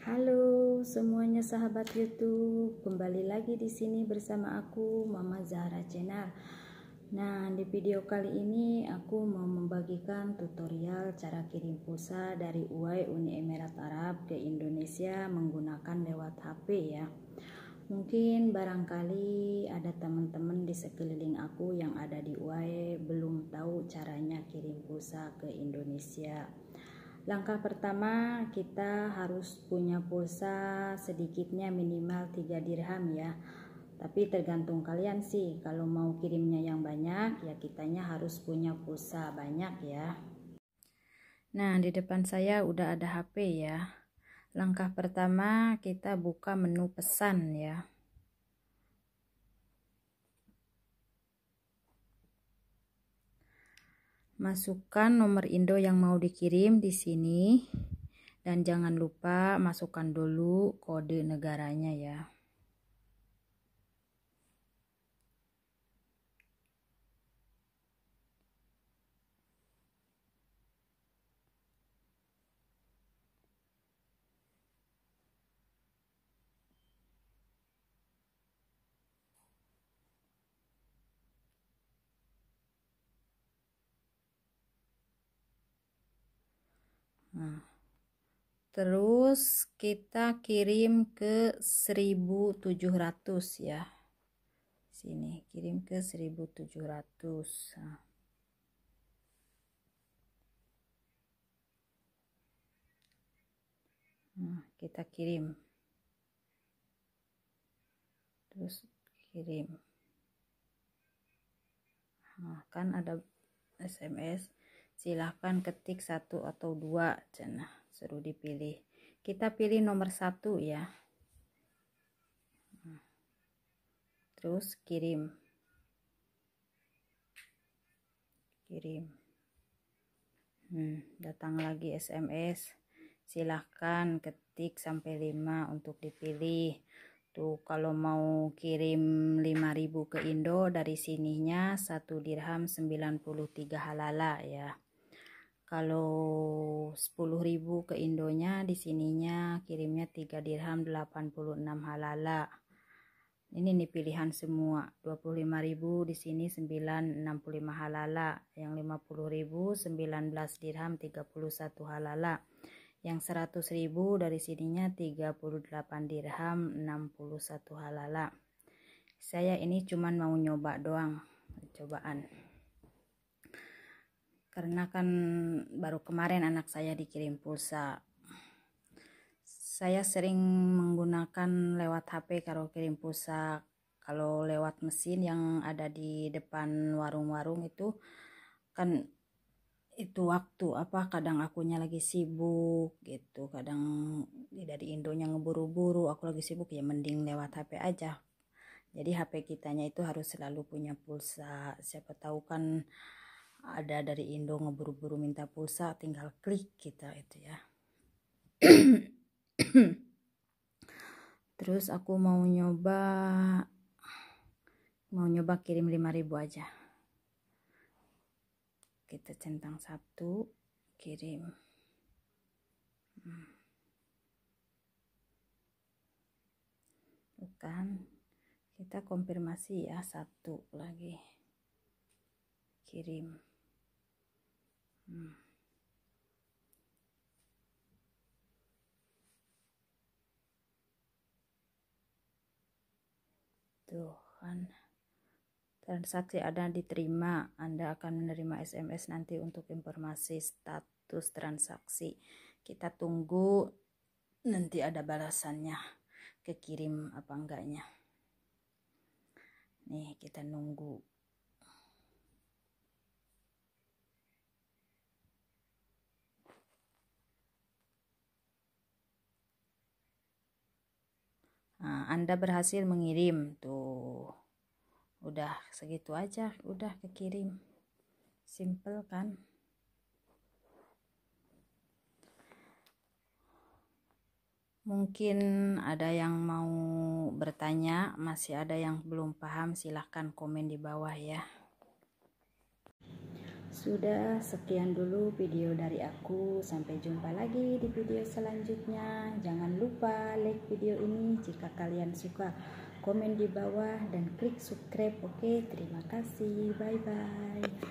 Halo semuanya sahabat YouTube, kembali lagi di sini bersama aku Mama Zahra Channel. Nah, di video kali ini aku mau membagikan tutorial cara kirim pulsa dari UAE Uni Emirat Arab ke Indonesia menggunakan lewat HP ya. Mungkin barangkali ada teman-teman di sekeliling aku yang ada di UAE belum tahu caranya kirim pulsa ke Indonesia. Langkah pertama kita harus punya pulsa sedikitnya minimal 3 dirham ya. Tapi tergantung kalian sih, kalau mau kirimnya yang banyak ya kitanya harus punya pulsa banyak ya. Nah, di depan saya udah ada HP ya. Langkah pertama kita buka menu pesan ya. masukkan nomor Indo yang mau dikirim di sini dan jangan lupa masukkan dulu kode negaranya ya. Nah, terus kita kirim ke 1700 ya. Sini, kirim ke 1700. Nah. Nah, kita kirim. Terus kirim. Nah, kan ada SMS silahkan ketik satu atau dua cina seru dipilih kita pilih nomor satu ya hmm. terus kirim kirim hmm, datang lagi SMS silahkan ketik sampai 5 untuk dipilih tuh kalau mau kirim 5000 ke Indo dari sininya satu dirham 93 halala ya kalau 10 ribu ke Indonya di sininya kirimnya 3 dirham 86 halala ini nih pilihan semua ribu di sini 965 halala yang 50 ribu 19 dirham 31 halala yang 100 ribu dari sininya 38 dirham 61 halala saya ini cuman mau nyoba doang cobaan karena kan baru kemarin anak saya dikirim pulsa saya sering menggunakan lewat HP kalau kirim pulsa kalau lewat mesin yang ada di depan warung-warung itu kan itu waktu apa kadang akunya lagi sibuk gitu kadang dari indonya ngeburu-buru aku lagi sibuk ya mending lewat HP aja jadi HP kitanya itu harus selalu punya pulsa siapa tahu kan ada dari Indo ngeburu-buru minta pulsa tinggal klik kita itu ya terus aku mau nyoba mau nyoba kirim 5000 aja kita centang satu kirim bukan kita konfirmasi ya satu lagi kirim Tuhan Tuh kan. Transaksi Anda diterima. Anda akan menerima SMS nanti untuk informasi status transaksi. Kita tunggu nanti ada balasannya kekirim apa enggaknya. Nih, kita nunggu. Anda berhasil mengirim. Tuh. Udah segitu aja, udah kekirim. Simple kan? Mungkin ada yang mau bertanya, masih ada yang belum paham, silahkan komen di bawah ya. Sudah sekian dulu video dari aku. Sampai jumpa lagi di video selanjutnya. Jangan lupa like video ini jika kalian suka. Komen di bawah dan klik subscribe. Oke, terima kasih. Bye bye.